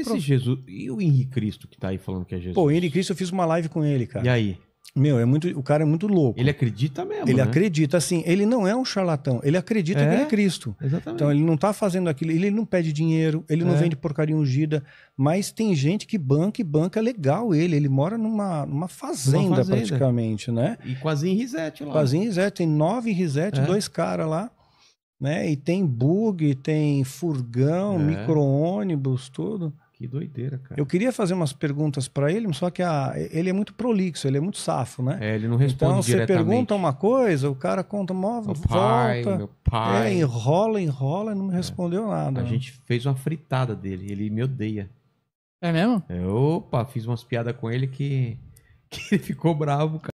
esse pro... Jesus, e o Henrique Cristo que tá aí falando que é Jesus? Pô, o Henrique Cristo eu fiz uma live com ele, cara. E aí? Meu, é muito, o cara é muito louco. Ele acredita mesmo. Ele né? acredita, assim. Ele não é um charlatão. Ele acredita é, que ele é Cristo. Exatamente. Então ele não está fazendo aquilo. Ele não pede dinheiro. Ele não é. vende porcaria ungida. Mas tem gente que banca e banca legal ele. Ele mora numa, numa fazenda, uma fazenda. praticamente, né? E quase em risete lá. Quase em risete. Tem nove risete, é. dois caras lá né? E tem bug, tem furgão, é. micro-ônibus, tudo. Que doideira, cara. Eu queria fazer umas perguntas para ele, só que a, ele é muito prolixo, ele é muito safo, né? É, ele não responde Então, você pergunta uma coisa, o cara conta uma meu volta. Pai, meu pai. É, enrola, enrola e não me é. respondeu é. nada. A né? gente fez uma fritada dele, ele me odeia. É mesmo? É, opa, fiz umas piadas com ele que, que ele ficou bravo, cara.